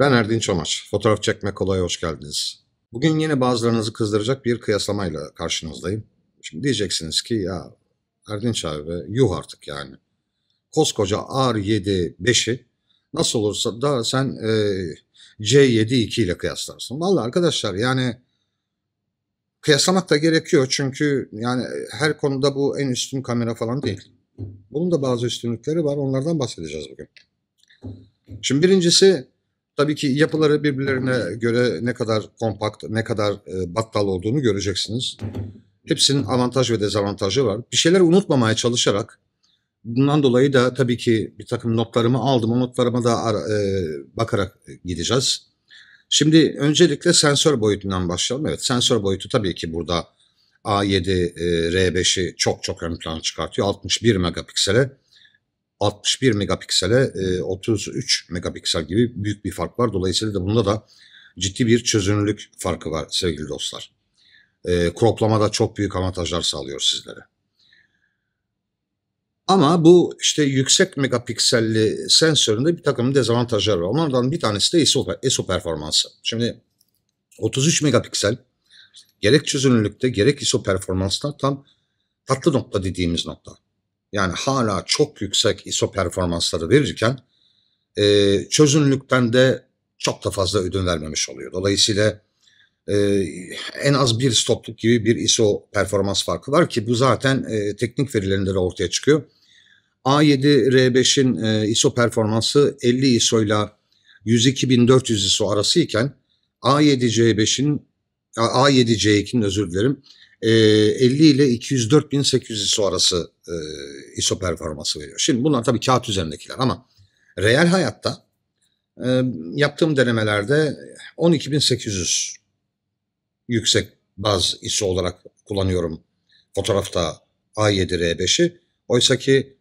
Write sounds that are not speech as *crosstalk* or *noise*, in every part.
Ben Erdinç Amaç. Fotoğraf çekme kolay hoş geldiniz. Bugün yine bazılarınızı kızdıracak bir kıyaslamayla karşınızdayım. Şimdi diyeceksiniz ki ya Erdinç abi be, yuh artık yani. Koskoca R7 5'i nasıl olursa da sen e, C7 2 ile kıyaslarsın. Vallahi arkadaşlar yani kıyaslamak da gerekiyor çünkü yani her konuda bu en üstün kamera falan değil. Bunun da bazı üstünlükleri var onlardan bahsedeceğiz bugün. Şimdi birincisi Tabii ki yapıları birbirlerine göre ne kadar kompakt, ne kadar e, battal olduğunu göreceksiniz. Hepsinin avantaj ve dezavantajı var. Bir şeyler unutmamaya çalışarak bundan dolayı da tabii ki bir takım notlarımı aldım. O notlarıma da ara, e, bakarak gideceğiz. Şimdi öncelikle sensör boyutundan başlayalım. Evet sensör boyutu tabii ki burada A7, e, R5'i çok çok ön plana çıkartıyor. 61 megapiksele 61 megapiksele 33 e, megapiksel gibi büyük bir fark var. Dolayısıyla da bunda da ciddi bir çözünürlük farkı var sevgili dostlar. E, kroplamada çok büyük avantajlar sağlıyor sizlere. Ama bu işte yüksek megapikselli sensöründe bir takım dezavantajlar var. Onlardan bir tanesi de ISO, ISO performansı. Şimdi 33 megapiksel gerek çözünürlükte gerek ISO performansta tam tatlı nokta dediğimiz nokta yani hala çok yüksek ISO performansları verirken e, çözünürlükten de çok da fazla ödün vermemiş oluyor. Dolayısıyla e, en az bir stopluk gibi bir ISO performans farkı var ki bu zaten e, teknik verilerinde de ortaya çıkıyor. A7R5'in e, ISO performansı 50 ISO ile 102400 ISO arası iken A7C5'in A7C2'nin özür dilerim. 50 ile 204.800 ISO arası ISO performansı veriyor. Şimdi bunlar tabii kağıt üzerindekiler ama reel hayatta yaptığım denemelerde 12.800 yüksek baz ISO olarak kullanıyorum fotoğrafta A7R5'i. Oysa ki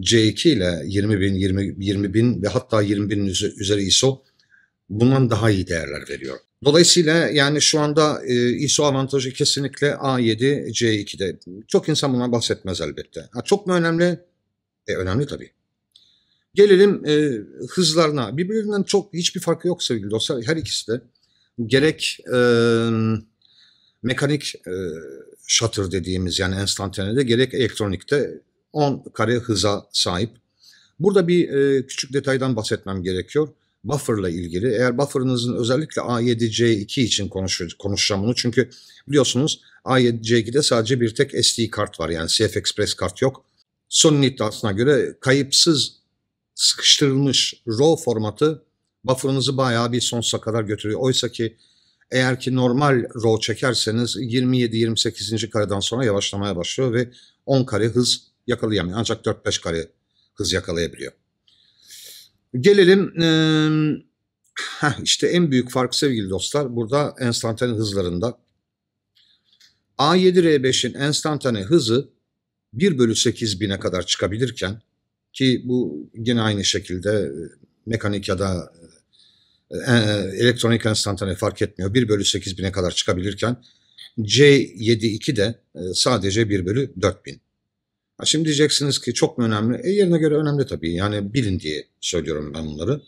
C2 *laughs* ile 20 bin, 20, 20 bin ve hatta 20 binin üzeri ISO bundan daha iyi değerler veriyor. Dolayısıyla yani şu anda e, ISO avantajı kesinlikle A7, C2'de. Çok insan bundan bahsetmez elbette. Ha, çok mu önemli? E, önemli tabii. Gelelim e, hızlarına. Birbirinden çok hiçbir farkı yok sevgili dostlar. Her ikisi de gerek e, mekanik e, shutter dediğimiz yani enstantanede gerek elektronikte 10 kare hıza sahip. Burada bir e, küçük detaydan bahsetmem gerekiyor buffer'la ilgili. Eğer buffer'ınızın özellikle A7C2 için konuşacağım bunu. Çünkü biliyorsunuz A7C2'de sadece bir tek SD kart var. Yani CF Express kart yok. Sony'nin iddiasına göre kayıpsız sıkıştırılmış RAW formatı buffer'ınızı bayağı bir sonsuza kadar götürüyor. Oysa ki eğer ki normal RAW çekerseniz 27-28. kareden sonra yavaşlamaya başlıyor ve 10 kare hız yakalayamıyor. Ancak 4-5 kare hız yakalayabiliyor. Gelelim e, heh, işte en büyük fark sevgili dostlar burada enstantane hızlarında. A7R5'in enstantane hızı 1 bölü 8 bine kadar çıkabilirken ki bu yine aynı şekilde mekanik ya da e, elektronik enstantane fark etmiyor. 1 bölü 8 bine kadar çıkabilirken C7.2 de sadece 1 bölü 4 bin. Ha şimdi diyeceksiniz ki çok mu önemli? E yerine göre önemli tabii. Yani bilin diye söylüyorum ben bunları.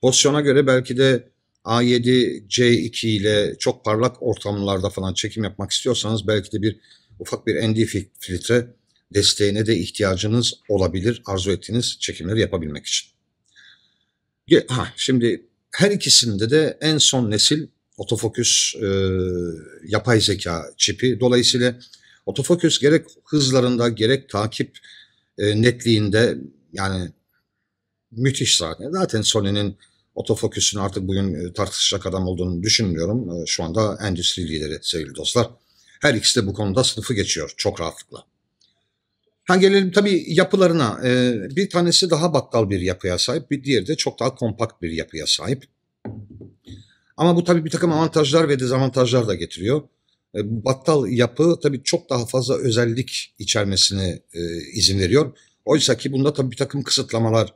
Pozisyona göre belki de A7, C2 ile çok parlak ortamlarda falan çekim yapmak istiyorsanız belki de bir ufak bir ND filtre desteğine de ihtiyacınız olabilir arzu ettiğiniz çekimleri yapabilmek için. Ha, şimdi her ikisinde de en son nesil otofokus e, yapay zeka çipi. Dolayısıyla Otofokus gerek hızlarında gerek takip e, netliğinde yani müthiş zaten. Zaten Sony'nin otofokusun artık bugün e, tartışacak adam olduğunu düşünmüyorum. E, şu anda endüstri lideri sevgili dostlar. Her ikisi de bu konuda sınıfı geçiyor çok rahatlıkla. Ha gelelim tabii yapılarına. E, bir tanesi daha battal bir yapıya sahip, bir diğeri de çok daha kompakt bir yapıya sahip. Ama bu tabii bir takım avantajlar ve dezavantajlar da getiriyor. E, battal yapı tabii çok daha fazla özellik içermesine e, izin veriyor. Oysa ki bunda tabii bir takım kısıtlamalar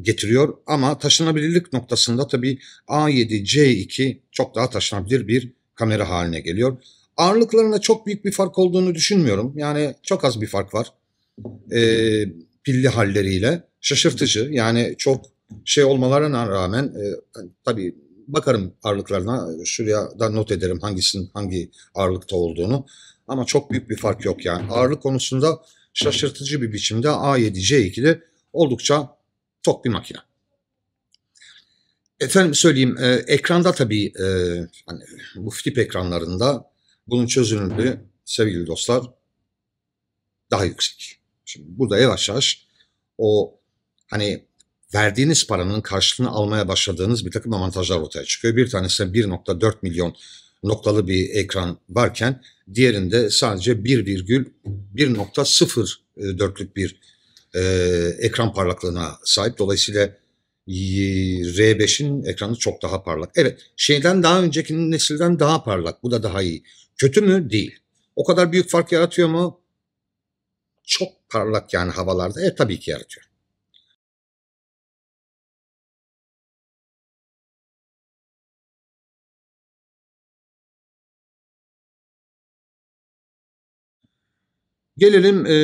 getiriyor ama taşınabilirlik noktasında tabii A7, C2 çok daha taşınabilir bir kamera haline geliyor. Ağırlıklarında çok büyük bir fark olduğunu düşünmüyorum. Yani çok az bir fark var. E, pilli halleriyle şaşırtıcı yani çok şey olmalarına rağmen e, tabii bakarım ağırlıklarına. Şuraya da not ederim hangisinin hangi ağırlıkta olduğunu. Ama çok büyük bir fark yok yani. Ağırlık konusunda şaşırtıcı bir biçimde A7 C2'de oldukça tok bir makine. Efendim söyleyeyim e, ekranda tabii e, hani bu flip ekranlarında bunun çözünürlüğü sevgili dostlar daha yüksek. Şimdi burada yavaş yavaş o hani verdiğiniz paranın karşılığını almaya başladığınız bir takım avantajlar ortaya çıkıyor. Bir tanesinde 1.4 milyon noktalı bir ekran varken diğerinde sadece 1,1.04'lük bir e, ekran parlaklığına sahip. Dolayısıyla R5'in ekranı çok daha parlak. Evet şeyden daha önceki nesilden daha parlak. Bu da daha iyi. Kötü mü? Değil. O kadar büyük fark yaratıyor mu? Çok parlak yani havalarda. E tabii ki yaratıyor. Gelelim e,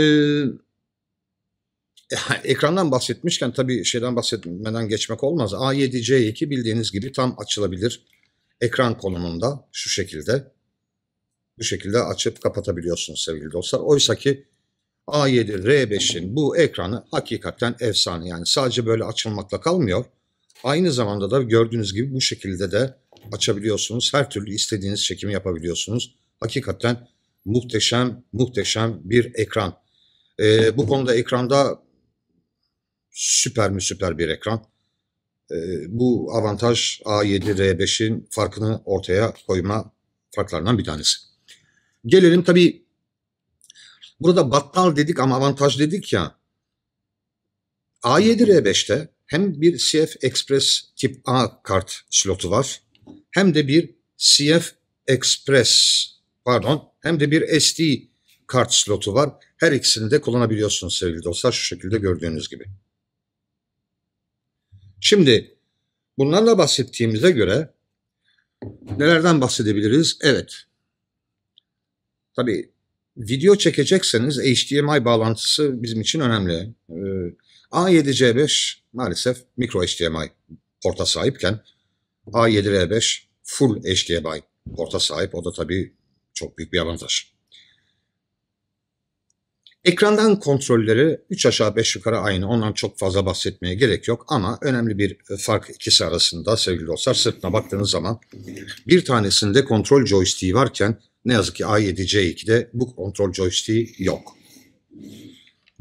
ekrandan bahsetmişken tabii şeyden bahsetmeden geçmek olmaz. A7C2 bildiğiniz gibi tam açılabilir ekran konumunda şu şekilde. Bu şekilde açıp kapatabiliyorsunuz sevgili dostlar. Oysa ki A7 R5'in bu ekranı hakikaten efsane. Yani sadece böyle açılmakla kalmıyor. Aynı zamanda da gördüğünüz gibi bu şekilde de açabiliyorsunuz. Her türlü istediğiniz çekimi yapabiliyorsunuz. Hakikaten muhteşem muhteşem bir ekran. E, bu konuda ekranda süper mi süper bir ekran. E, bu avantaj A7R5'in farkını ortaya koyma farklarından bir tanesi. Gelelim tabi burada battal dedik ama avantaj dedik ya. A7R5'te hem bir CF Express tip A kart slotu var hem de bir CF Express pardon hem de bir SD kart slotu var. Her ikisini de kullanabiliyorsunuz sevgili dostlar şu şekilde gördüğünüz gibi. Şimdi bunlarla bahsettiğimize göre nelerden bahsedebiliriz? Evet. Tabii video çekecekseniz HDMI bağlantısı bizim için önemli. Ee, A7C5 maalesef mikro HDMI porta sahipken A7R5 full HDMI porta sahip. O da tabii çok büyük bir avantaj. Ekrandan kontrolleri 3 aşağı 5 yukarı aynı. Ondan çok fazla bahsetmeye gerek yok ama önemli bir e, fark ikisi arasında sevgili dostlar sırtına baktığınız zaman bir tanesinde kontrol joystick'i varken ne yazık ki A7C2'de bu kontrol joystick'i yok.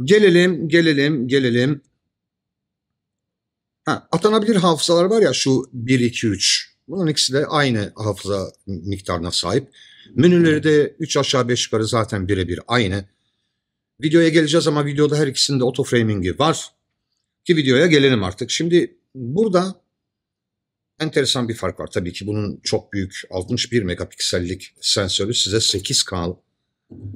Gelelim, gelelim, gelelim. Ha, atanabilir hafızalar var ya şu 1, 2, 3 Bunların ikisi de aynı hafıza miktarına sahip. Menüleri de 3 aşağı 5 yukarı zaten birebir aynı. Videoya geleceğiz ama videoda her ikisinde auto framingi var. Ki videoya gelelim artık. Şimdi burada enteresan bir fark var. Tabii ki bunun çok büyük 61 megapiksellik sensörü size 8K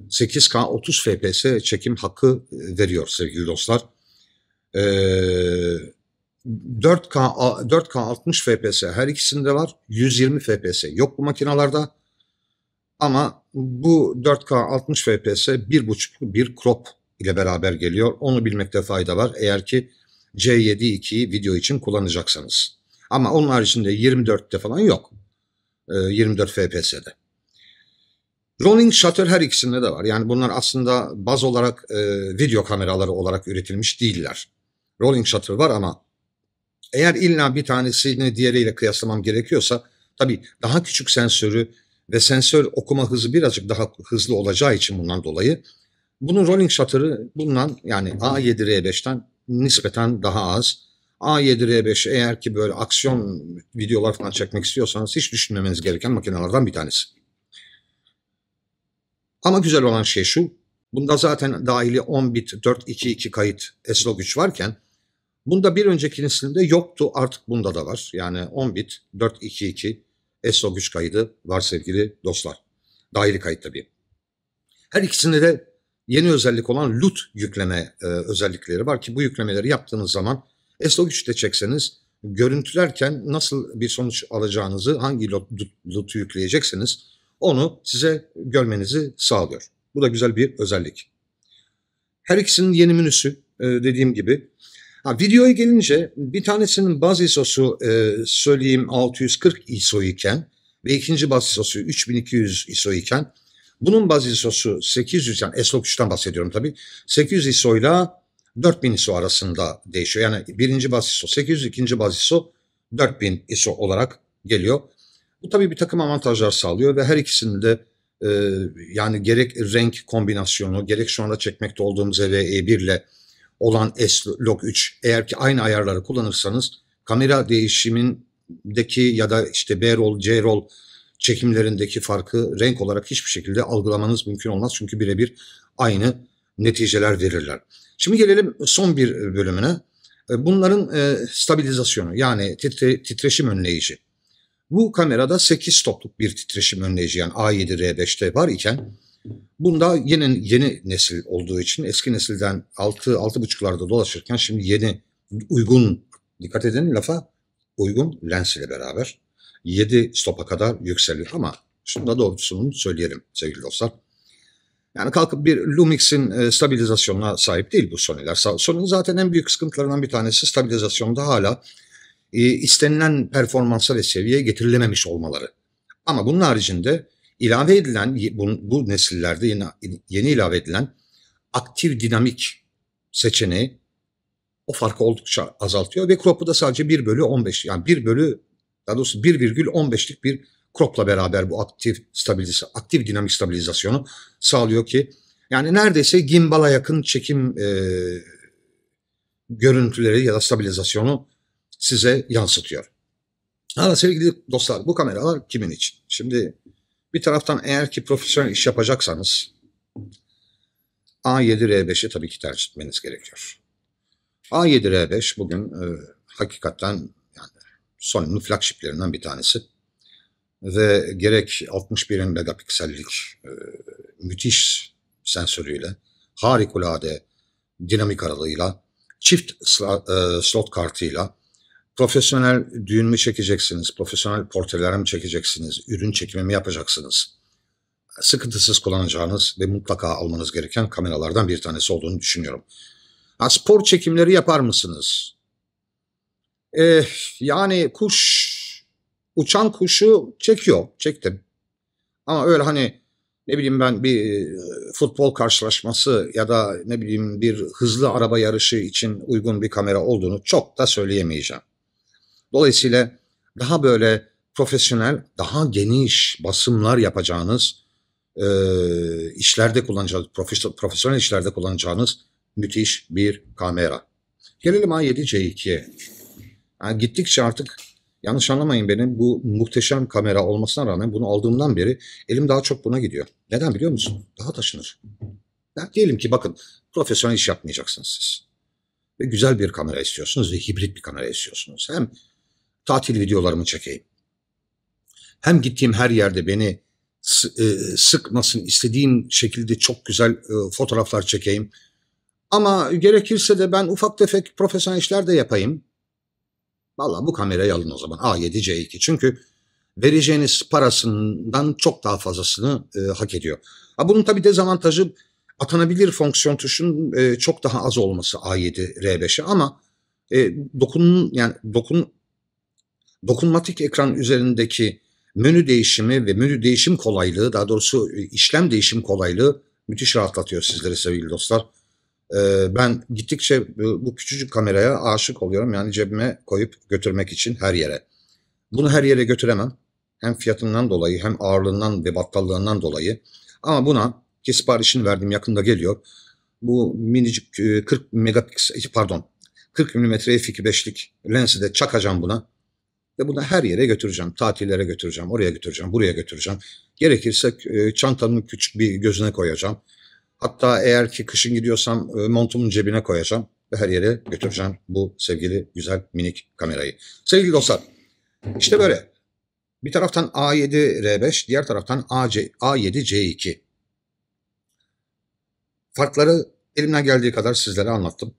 8K 30 FPS çekim hakkı veriyor sevgili dostlar. Ee, 4K 4K 60 FPS her ikisinde var. 120 FPS yok bu makinalarda. Ama bu 4K 60 FPS 1.5 bir crop ile beraber geliyor. Onu bilmekte fayda var eğer ki C7.2'yi video için kullanacaksanız. Ama onun haricinde 24'te falan yok. 24 ee, FPS'de. Rolling shutter her ikisinde de var. Yani bunlar aslında baz olarak e, video kameraları olarak üretilmiş değiller. Rolling shutter var ama eğer illa bir tanesini diğeriyle kıyaslamam gerekiyorsa tabii daha küçük sensörü ve sensör okuma hızı birazcık daha hızlı olacağı için bundan dolayı bunun rolling shutter'ı bundan yani A7R5'ten nispeten daha az. A7R5 eğer ki böyle aksiyon videolar falan çekmek istiyorsanız hiç düşünmemeniz gereken makinelerden bir tanesi. Ama güzel olan şey şu. Bunda zaten dahili 10 bit 4.2.2 kayıt s log varken Bunda bir önceki neslimde yoktu artık bunda da var. Yani 10 bit 422 ESO güç kaydı var sevgili dostlar. Daire kayıt tabii. Her ikisinde de yeni özellik olan LUT yükleme e, özellikleri var ki bu yüklemeleri yaptığınız zaman ESO güçte çekseniz görüntülerken nasıl bir sonuç alacağınızı hangi LUT'u yükleyecekseniz onu size görmenizi sağlıyor. Bu da güzel bir özellik. Her ikisinin yeni menüsü e, dediğim gibi Ha, videoya gelince bir tanesinin baz ISO'su e, söyleyeyim 640 ISO iken ve ikinci baz ISO'su 3200 ISO iken bunun baz ISO'su 800 yani S-Log 3'ten bahsediyorum tabii. 800 ISO ile 4000 ISO arasında değişiyor. Yani birinci baz ISO 800, ikinci baz ISO 4000 ISO olarak geliyor. Bu tabii bir takım avantajlar sağlıyor ve her ikisinde e, yani gerek renk kombinasyonu gerek şu anda çekmekte olduğumuz EVE1 ile olan S-Log 3 eğer ki aynı ayarları kullanırsanız kamera değişimindeki ya da işte B-roll, C-roll çekimlerindeki farkı renk olarak hiçbir şekilde algılamanız mümkün olmaz. Çünkü birebir aynı neticeler verirler. Şimdi gelelim son bir bölümüne. E, bunların e, stabilizasyonu yani titre, titreşim önleyici. Bu kamerada 8 topluk bir titreşim önleyici yani A7R5'te var iken Bunda yeni yeni nesil olduğu için eski nesilden 6 6,5'larda dolaşırken şimdi yeni uygun dikkat edin lafa uygun lens ile beraber 7 stopa kadar yükseliyor ama şunu da doğrusunu söyleyelim sevgili dostlar. Yani kalkıp bir Lumix'in e, stabilizasyonuna sahip değil bu Sony'ler. Sony'nin zaten en büyük sıkıntılarından bir tanesi stabilizasyonda hala e, istenilen performansa ve seviyeye getirilememiş olmaları. Ama bunun haricinde ilave edilen bu, bu nesillerde yeni, yeni ilave edilen aktif dinamik seçeneği o farkı oldukça azaltıyor ve crop'u da sadece 1 bölü 15 yani 1 bölü daha doğrusu 1,15'lik bir crop'la beraber bu aktif stabilize, aktif dinamik stabilizasyonu sağlıyor ki yani neredeyse gimbala yakın çekim e, görüntüleri ya da stabilizasyonu size yansıtıyor. Ama sevgili dostlar bu kameralar kimin için? Şimdi bir taraftan eğer ki profesyonel iş yapacaksanız A7R5'i tabii ki tercih etmeniz gerekiyor. A7R5 bugün e, hakikaten yani Sony'nin flagshiplerinden bir tanesi. Ve gerek 61 megapiksellik e, müthiş sensörüyle, harikulade dinamik aralığıyla, çift slot, e, slot kartıyla, Profesyonel düğün mü çekeceksiniz? Profesyonel portreler mi çekeceksiniz? Ürün çekimi mi yapacaksınız? Sıkıntısız kullanacağınız ve mutlaka almanız gereken kameralardan bir tanesi olduğunu düşünüyorum. Ha, spor çekimleri yapar mısınız? Ee, yani kuş, uçan kuşu çekiyor, çektim. Ama öyle hani ne bileyim ben bir e, futbol karşılaşması ya da ne bileyim bir hızlı araba yarışı için uygun bir kamera olduğunu çok da söyleyemeyeceğim. Dolayısıyla daha böyle profesyonel, daha geniş basımlar yapacağınız, e, işlerde kullanacağınız, profesyonel işlerde kullanacağınız müthiş bir kamera. Gelelim A7C2'ye. Yani gittikçe artık yanlış anlamayın beni bu muhteşem kamera olmasına rağmen bunu aldığımdan beri elim daha çok buna gidiyor. Neden biliyor musun? Daha taşınır. Yani diyelim ki bakın profesyonel iş yapmayacaksınız siz. Ve güzel bir kamera istiyorsunuz ve hibrit bir kamera istiyorsunuz. Hem tatil videolarımı çekeyim. Hem gittiğim her yerde beni e, sıkmasın istediğim şekilde çok güzel e, fotoğraflar çekeyim. Ama gerekirse de ben ufak tefek profesyonel işler de yapayım. Valla bu kamerayı alın o zaman A7 C2 çünkü vereceğiniz parasından çok daha fazlasını e, hak ediyor. Ha, bunun tabii dezavantajı atanabilir fonksiyon tuşun e, çok daha az olması A7 R5'e ama e, dokun yani dokun dokunmatik ekran üzerindeki menü değişimi ve menü değişim kolaylığı daha doğrusu e, işlem değişim kolaylığı müthiş rahatlatıyor sizleri sevgili dostlar. Ee, ben gittikçe bu, küçücük kameraya aşık oluyorum. Yani cebime koyup götürmek için her yere. Bunu her yere götüremem. Hem fiyatından dolayı hem ağırlığından ve battallığından dolayı. Ama buna ki siparişini verdiğim yakında geliyor. Bu minicik 40 e, megapiksel pardon 40 milimetre f2.5'lik lensi de çakacağım buna. Ve bunu her yere götüreceğim. Tatillere götüreceğim, oraya götüreceğim, buraya götüreceğim. Gerekirse e, çantanın küçük bir gözüne koyacağım. Hatta eğer ki kışın gidiyorsam e, montumun cebine koyacağım ve her yere götüreceğim bu sevgili güzel minik kamerayı. Sevgili dostlar işte böyle. Bir taraftan A7R5 diğer taraftan A7C2. Farkları elimden geldiği kadar sizlere anlattım.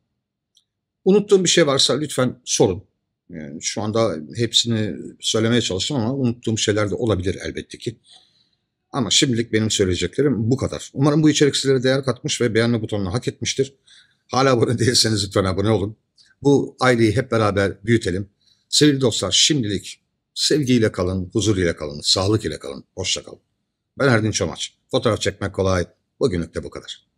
Unuttuğum bir şey varsa lütfen sorun. Yani şu anda hepsini söylemeye çalıştım ama unuttuğum şeyler de olabilir elbette ki. Ama şimdilik benim söyleyeceklerim bu kadar. Umarım bu içerik sizlere değer katmış ve beğenme butonunu hak etmiştir. Hala abone değilseniz lütfen abone olun. Bu aileyi hep beraber büyütelim. Sevgili dostlar şimdilik sevgiyle kalın, huzur ile kalın, sağlık ile kalın, hoşça kalın. Ben Erdin Çomaç. Fotoğraf çekmek kolay. Bugünlük de bu kadar.